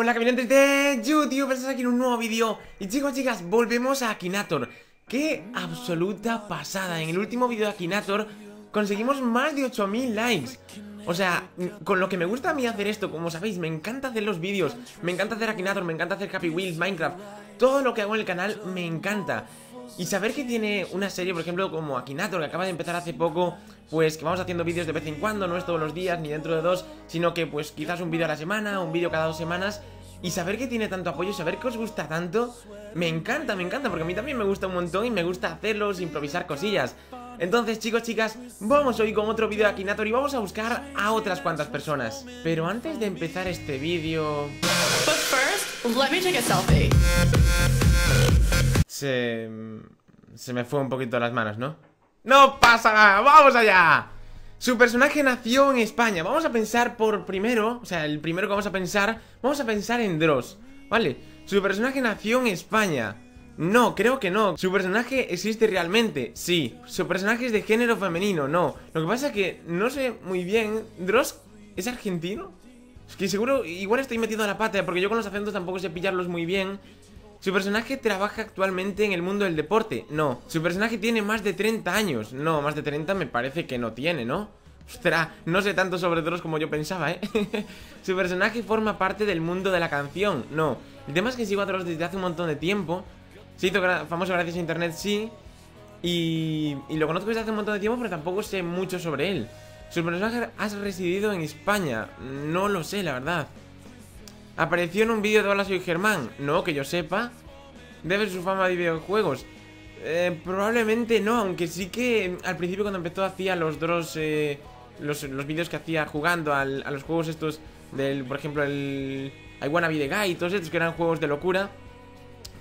Hola caminantes de YouTube, estás aquí en un nuevo vídeo Y chicos, chicas, volvemos a Akinator ¡Qué absoluta pasada! En el último vídeo de Akinator conseguimos más de 8000 likes O sea, con lo que me gusta a mí hacer esto, como sabéis, me encanta hacer los vídeos Me encanta hacer Akinator, me encanta hacer Happy Wheels, Minecraft Todo lo que hago en el canal me encanta y saber que tiene una serie, por ejemplo, como Akinator, que acaba de empezar hace poco, pues que vamos haciendo vídeos de vez en cuando, no es todos los días ni dentro de dos, sino que pues quizás un vídeo a la semana, un vídeo cada dos semanas, y saber que tiene tanto apoyo, saber que os gusta tanto, me encanta, me encanta, porque a mí también me gusta un montón y me gusta hacerlos, improvisar cosillas. Entonces chicos, chicas, vamos hoy con otro vídeo de Akinator y vamos a buscar a otras cuantas personas. Pero antes de empezar este vídeo... let me check selfie se... Se me fue un poquito las manos, ¿no? ¡No pasa nada! ¡Vamos allá! Su personaje nació en España. Vamos a pensar por primero, o sea, el primero que vamos a pensar, vamos a pensar en Dross, ¿vale? Su personaje nació en España. No, creo que no. ¿Su personaje existe realmente? Sí. ¿Su personaje es de género femenino? No. Lo que pasa es que no sé muy bien. ¿Dross es argentino? Es que seguro, igual estoy metido a la pata, porque yo con los acentos tampoco sé pillarlos muy bien. ¿Su personaje trabaja actualmente en el mundo del deporte? No. ¿Su personaje tiene más de 30 años? No, más de 30 me parece que no tiene, ¿no? Ostras, no sé tanto sobre Dross como yo pensaba, ¿eh? Su personaje forma parte del mundo de la canción. No. El tema es que sigo a Dross desde hace un montón de tiempo. Se hizo famoso gracias a internet, sí. Y, y lo conozco desde hace un montón de tiempo, pero tampoco sé mucho sobre él. ¿Su personaje has residido en España? No lo sé, la verdad. Apareció en un vídeo de Hola Soy Germán. No, que yo sepa. Debe su fama de videojuegos. Eh, probablemente no, aunque sí que mm, al principio cuando empezó hacía los dos eh, los, vídeos que hacía jugando a los juegos estos del, por ejemplo, el I Wanna Be y todos estos que eran juegos de locura.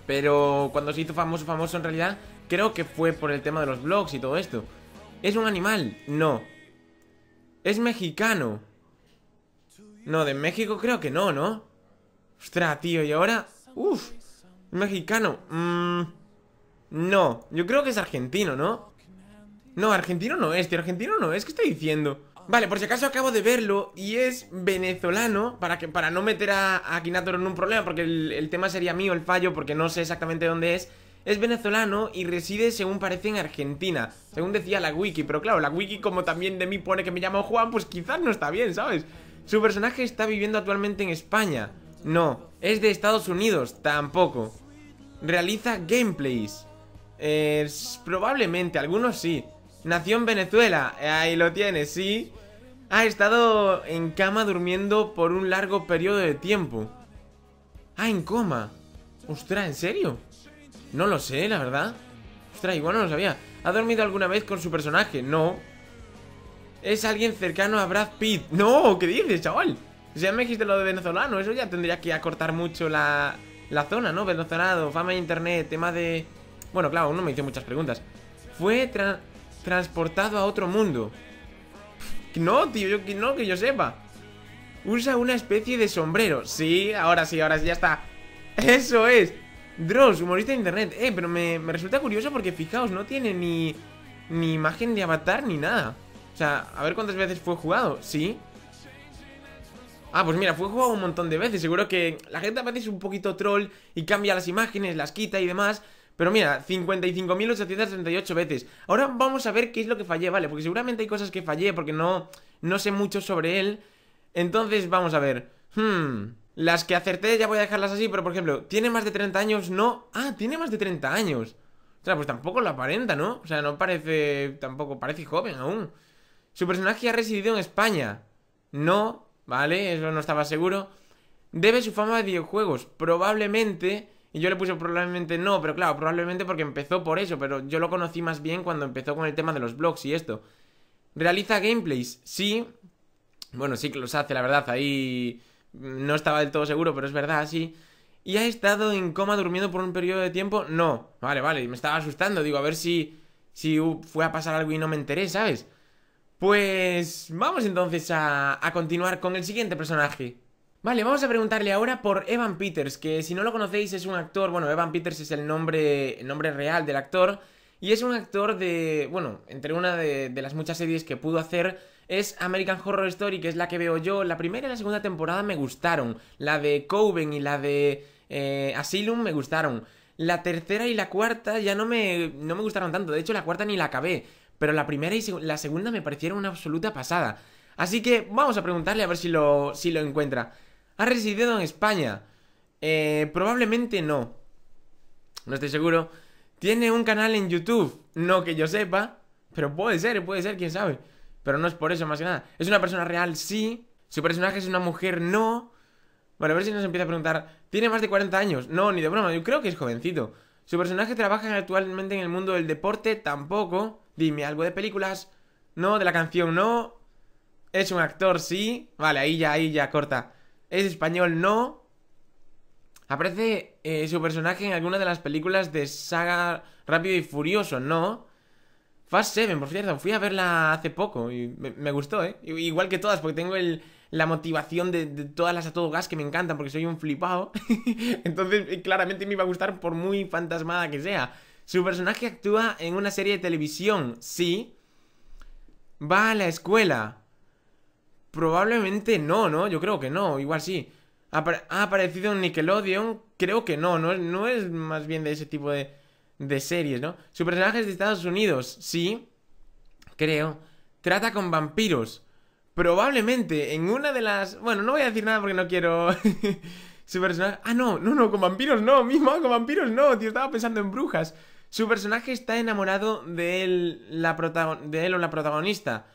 Pero cuando se hizo famoso, famoso en realidad, creo que fue por el tema de los blogs y todo esto. ¿Es un animal? No. ¿Es mexicano? No, de México creo que no, ¿no? Ostras, tío, ¿y ahora? Uf, mexicano Mmm... No, yo creo que es argentino, ¿no? No, argentino no es, tío, argentino no es ¿Qué estoy diciendo? Vale, por si acaso acabo de verlo y es venezolano para, que, para no meter a, a en un problema porque el, el, tema sería mío, el fallo, porque no sé exactamente dónde es. Es venezolano y reside, según parece, en Argentina, según decía la wiki, pero claro, la wiki como también de mí pone que me llamo Juan, pues quizás no está bien, ¿sabes? Su personaje está viviendo actualmente en España. No. Es de Estados Unidos, tampoco. Realiza gameplays. Eh, probablemente, algunos sí. Nació en Venezuela, ahí lo tiene sí. Ha estado en cama durmiendo por un largo periodo de tiempo. Ah, en coma. Ostras, ¿en serio? No lo sé, la verdad. Ostras, igual no lo sabía. ¿Ha dormido alguna vez con su personaje? No. Es alguien cercano a Brad Pitt. No, ¿qué dices, chaval? Si ya me dijiste lo de venezolano, eso ya tendría que acortar mucho la, la zona, ¿no? Venezolano, fama de internet, tema de... Bueno, claro, uno me hizo muchas preguntas. Fue transportado a otro mundo. no, tío, yo, no que yo sepa. Usa una especie de sombrero. Sí, ahora sí, ahora sí, ya está. Eso es. Dross, humorista de internet. Eh, pero me, me resulta curioso porque, fijaos, no tiene ni, ni imagen de avatar ni nada. O sea, a ver cuántas veces fue jugado. Sí, Ah, pues mira, fue jugado un montón de veces. Seguro que la gente a veces un poquito troll y cambia las imágenes, las quita y demás. Pero mira, 55.838 veces. Ahora vamos a ver qué es lo que fallé, ¿vale? Porque seguramente hay cosas que fallé porque no, no sé mucho sobre él. Entonces, vamos a ver. Hmm, las que acerté ya voy a dejarlas así, pero por ejemplo, ¿tiene más de 30 años? No. Ah, tiene más de 30 años. O sea, pues tampoco lo aparenta, ¿no? O sea, no parece... tampoco parece joven aún. Su personaje ha residido en España. No, ¿vale? Eso no estaba seguro. Debe su fama de videojuegos, probablemente... Y yo le puse probablemente no, pero claro, probablemente porque empezó por eso, pero yo lo conocí más bien cuando empezó con el tema de los blogs y esto. ¿Realiza gameplays? Sí. Bueno, sí que los hace, la verdad, ahí no estaba del todo seguro, pero es verdad, sí. ¿Y ha estado en coma durmiendo por un periodo de tiempo? No. Vale, vale, me estaba asustando, digo, a ver si, si fue a pasar algo y no me enteré, ¿sabes? Pues vamos entonces a, continuar con el siguiente personaje. Vale, vamos a preguntarle ahora por Evan Peters, que si no lo conocéis es un actor, bueno, Evan Peters es el nombre, el nombre real del actor, y es un actor de, bueno, entre una de, las muchas series que pudo hacer es American Horror Story, que es la que veo yo, la primera y la segunda temporada me gustaron, la de Coven y la de eh, Asylum me gustaron, la tercera y la cuarta ya no me, no me gustaron tanto, de hecho la cuarta ni la acabé, pero la primera y la segunda me parecieron una absoluta pasada. Así que vamos a preguntarle a ver si lo, si lo encuentra. ¿Ha residido en España? Eh, probablemente no. No estoy seguro. ¿Tiene un canal en YouTube? No que yo sepa. Pero puede ser, puede ser, quién sabe. Pero no es por eso, más que nada. ¿Es una persona real? Sí. ¿Su personaje es una mujer? No. Bueno, a ver si nos empieza a preguntar. ¿Tiene más de 40 años? No, ni de broma. Yo creo que es jovencito. ¿Su personaje trabaja actualmente en el mundo del deporte? Tampoco. Dime algo de películas. No, de la canción no. Es un actor, sí. Vale, ahí ya, ahí ya, corta. Es español, no. Aparece eh, su personaje en alguna de las películas de saga Rápido y Furioso, ¿no? Fast 7, por cierto, fui a verla hace poco y me, gustó, ¿eh? Igual que todas, porque tengo el, la motivación de, de, todas las a todo gas que me encantan, porque soy un flipado. Entonces, eh, claramente me iba a gustar por muy fantasmada que sea. Su personaje actúa en una serie de televisión, sí. Va a la escuela. Probablemente no, ¿no? Yo creo que no, igual sí. ¿Ha aparecido en Nickelodeon? Creo que no, no, no es más bien de ese tipo de, de series, ¿no? Su personaje es de Estados Unidos, sí. Creo. Trata con vampiros. Probablemente en una de las... Bueno, no voy a decir nada porque no quiero... Su personaje... Ah, no, no, no, con vampiros no, mismo, ah, con vampiros no, tío, estaba pensando en brujas. Su personaje está enamorado de él, de o la protagonista.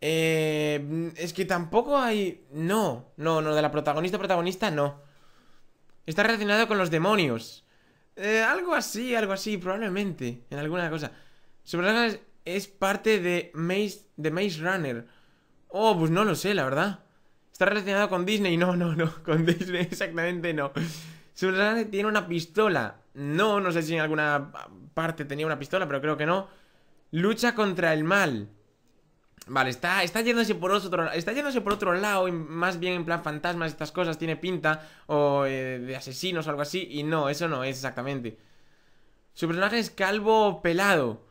Eh, es que tampoco hay... No, no, no, de la protagonista, protagonista, no. Está relacionado con los demonios. Eh, algo así, algo así, probablemente, en alguna cosa. Su personaje es, parte de Maze, de Maze Runner. Oh, pues no lo sé, la verdad. Está relacionado con Disney, no, no, no, con Disney exactamente no. Su personaje tiene una pistola. No, no sé si en alguna parte tenía una pistola, pero creo que no. Lucha contra el mal. Vale, está, está yéndose por otro está yéndose por otro lado, más bien en plan fantasmas, estas cosas, tiene pinta, o eh, de asesinos o algo así, y no, eso no es exactamente. Su personaje es calvo pelado.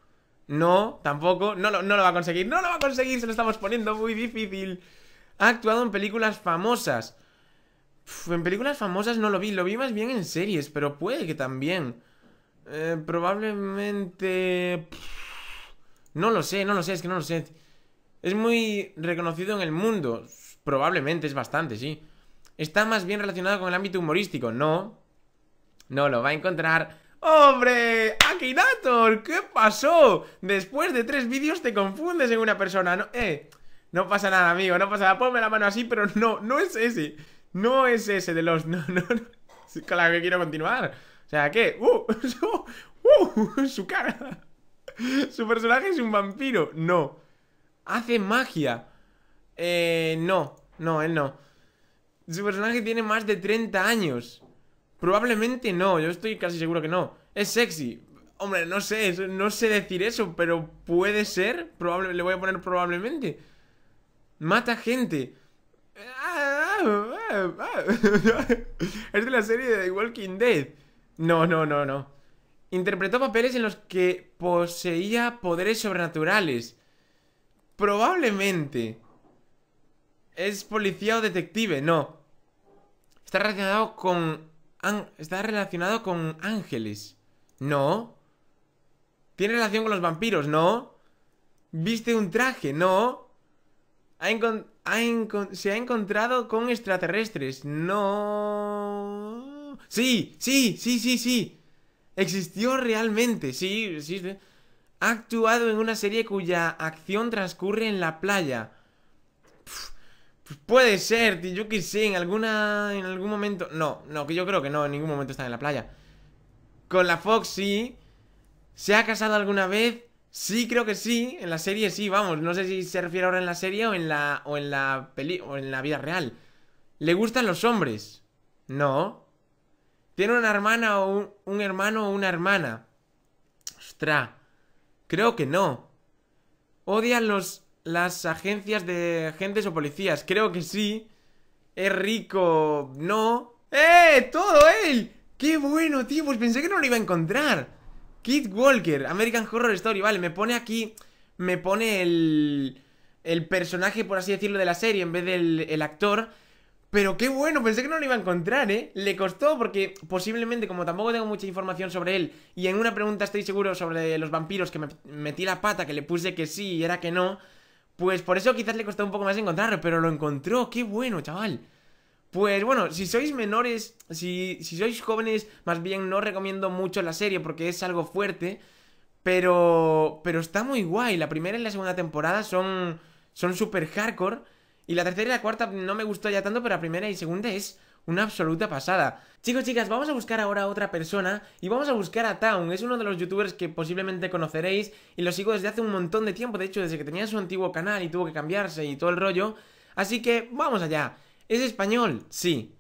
No, tampoco, no no lo va a conseguir, no lo va a conseguir, se lo estamos poniendo muy difícil. Ha actuado en películas famosas en películas famosas no lo vi, lo vi más bien en series, pero puede que también. Eh, probablemente... No lo sé, no lo sé, es que no lo sé. Es muy reconocido en el mundo. Probablemente, es bastante, sí. Está más bien relacionado con el ámbito humorístico, no. No lo va a encontrar. ¡Hombre! ¡Akinator! ¿Qué pasó? Después de tres vídeos te confundes en una persona. No, eh, no pasa nada, amigo, no pasa nada. Ponme la mano así, pero no, no es ese. No es ese de los... No, no, no. con la que quiero continuar. O sea, ¿qué? ¡Uh! ¡Su, uh, uh, su cara! ¿Su personaje es un vampiro? No. ¿Hace magia? Eh, no. No, él no. Su personaje tiene más de 30 años. Probablemente no, yo estoy casi seguro que no. Es sexy. Hombre, no sé, no sé decir eso, pero puede ser. Probable, le voy a poner probablemente. Mata gente. Ah, ah es de la serie de The Walking Dead. No, no, no, no. Interpretó papeles en los que poseía poderes sobrenaturales. Probablemente. Es policía o detective, no. Está relacionado con... Está relacionado con ángeles. No. Tiene relación con los vampiros, no. Viste un traje, no se ha encontrado con extraterrestres. No. Sí, sí, sí, sí, sí. Existió realmente, sí, existe. Ha actuado en una serie cuya acción transcurre en la playa. Pues puede ser, yo que sé, en alguna. en algún momento. No, no, que yo creo que no, en ningún momento está en la playa. Con la Fox sí. ¿Se ha casado alguna vez? Sí, creo que sí. En la serie sí, vamos. No sé si se refiere ahora en la serie o en la. o en la peli. o en la vida real. ¿Le gustan los hombres? No. Tiene una hermana o un, hermano o una hermana. Ostras. Creo que no. ¿Odian los. las agencias de agentes o policías? Creo que sí. Es rico. No. ¡Eh! ¡Todo él! ¡Qué bueno, tío! Pues pensé que no lo iba a encontrar. Kid Walker, American Horror Story, vale, me pone aquí, me pone el, el personaje, por así decirlo, de la serie en vez del actor. Pero qué bueno, pensé que no lo iba a encontrar, ¿eh? Le costó porque posiblemente, como tampoco tengo mucha información sobre él, y en una pregunta estoy seguro sobre los vampiros que me metí la pata, que le puse que sí y era que no, pues por eso quizás le costó un poco más encontrarlo, pero lo encontró, qué bueno, chaval. Pues bueno, si sois menores, si, si sois jóvenes, más bien no recomiendo mucho la serie porque es algo fuerte. Pero, pero está muy guay. La primera y la segunda temporada son son super hardcore. Y la tercera y la cuarta no me gustó ya tanto, pero la primera y segunda es una absoluta pasada. Chicos, chicas, vamos a buscar ahora a otra persona y vamos a buscar a Town. Es uno de los youtubers que posiblemente conoceréis y lo sigo desde hace un montón de tiempo. De hecho, desde que tenía su antiguo canal y tuvo que cambiarse y todo el rollo. Así que vamos allá. ¿Es español? Sí.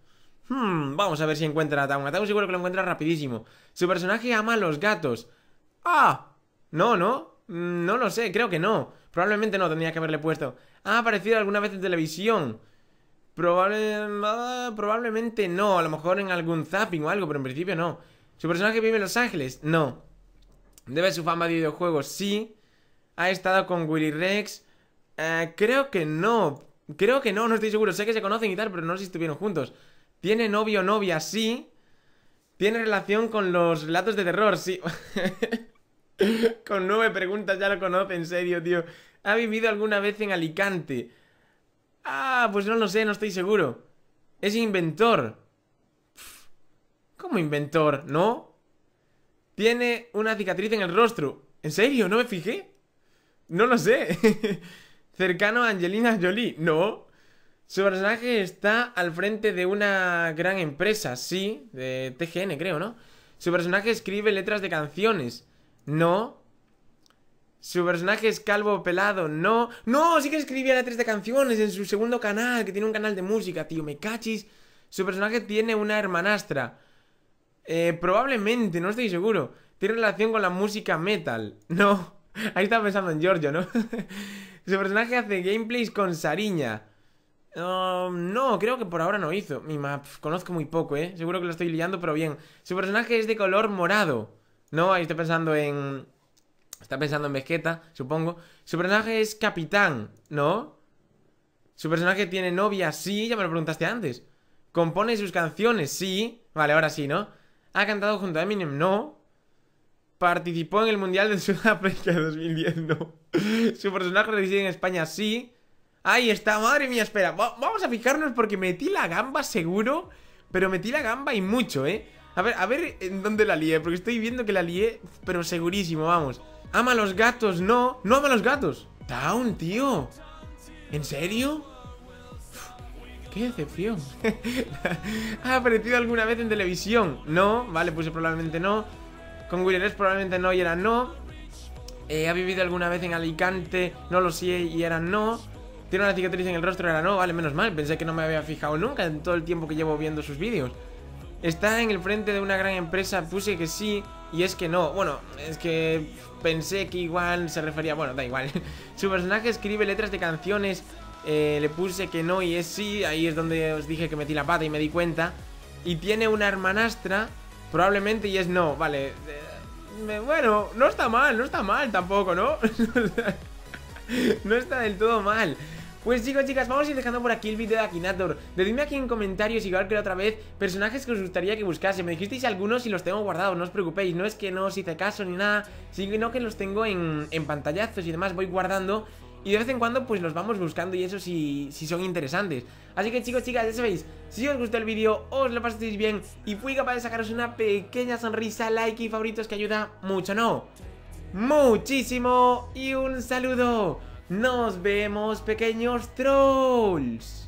Hmm, vamos a ver si encuentra a Tau seguro que lo encuentra rapidísimo. Su personaje ama a los gatos. ¡Ah! No, ¿no? Mm, no lo sé, creo que no. Probablemente no tendría que haberle puesto. Ha aparecido alguna vez en televisión. Probable... Ah, probablemente no. A lo mejor en algún zapping o algo, pero en principio no. ¿Su personaje vive en Los Ángeles? No. ¿Debe su fama de videojuegos? Sí. ¿Ha estado con Willy Rex? Eh, creo que no. Creo que no, no estoy seguro. Sé que se conocen y tal, pero no sé si estuvieron juntos. Tiene novio o novia, sí. Tiene relación con los relatos de terror, sí. con nueve preguntas ya lo conoce, en serio, tío. ¿Ha vivido alguna vez en Alicante? Ah, pues no lo sé, no estoy seguro. Es inventor. ¿Cómo inventor? ¿No? Tiene una cicatriz en el rostro. ¿En serio? ¿No me fijé? No lo sé. cercano a Angelina Jolie. No. Su personaje está al frente de una gran empresa, sí, de TGN creo, ¿no? Su personaje escribe letras de canciones. No. Su personaje es calvo pelado, no. No, sí que escribía letras de canciones en su segundo canal, que tiene un canal de música, tío, me cachis. Su personaje tiene una hermanastra. Eh, probablemente, no estoy seguro. Tiene relación con la música metal. No. Ahí estaba pensando en Giorgio, ¿no? Su personaje hace gameplays con Sariña. Um, no, creo que por ahora no hizo. Mi map, conozco muy poco, ¿eh? Seguro que lo estoy liando, pero bien. Su personaje es de color morado. No, ahí estoy pensando en... Está pensando en Vegeta, supongo. Su personaje es capitán, ¿no? Su personaje tiene novia, sí, ya me lo preguntaste antes. Compone sus canciones, sí. Vale, ahora sí, ¿no? ¿Ha cantado junto a Eminem? No participó en el Mundial de Sudáfrica 2010, no. Su personaje reside en España, sí. Ahí está, madre mía, espera. vamos a fijarnos porque metí la gamba seguro, pero metí la gamba y mucho, ¿eh? A ver, a ver en dónde la lié, porque estoy viendo que la lié, pero segurísimo, vamos. Ama los gatos, no. No ama los gatos. Town, tío. ¿En serio? ¡Qué decepción! ¿Ha aparecido alguna vez en televisión? No, vale, pues probablemente no con es probablemente no y era no. Eh, ¿Ha vivido alguna vez en Alicante? No lo sé y era no. ¿Tiene una cicatriz en el rostro? Era no. Vale, menos mal. Pensé que no me había fijado nunca en todo el tiempo que llevo viendo sus vídeos. ¿Está en el frente de una gran empresa? Puse que sí y es que no. Bueno, es que pensé que igual se refería... Bueno, da igual. Su personaje escribe letras de canciones. Eh, le puse que no y es sí. Ahí es donde os dije que metí la pata y me di cuenta. Y tiene una hermanastra Probablemente y es no, vale. Eh, bueno, no está mal, no está mal tampoco, ¿no? no está del todo mal. Pues chicos, chicas, vamos a ir dejando por aquí el vídeo de Akinator Decidme aquí en comentarios, igual que la otra vez Personajes que os gustaría que buscase Me dijisteis algunos y los tengo guardados, no os preocupéis No es que no os hice caso ni nada Sino que los tengo en, en pantallazos y demás Voy guardando y de vez en cuando pues los vamos buscando y eso si, si son interesantes Así que chicos, chicas, ya sabéis Si os gustó el vídeo, os lo paséis bien Y fui capaz de sacaros una pequeña sonrisa Like y favoritos que ayuda mucho, ¿no? Muchísimo Y un saludo Nos vemos pequeños trolls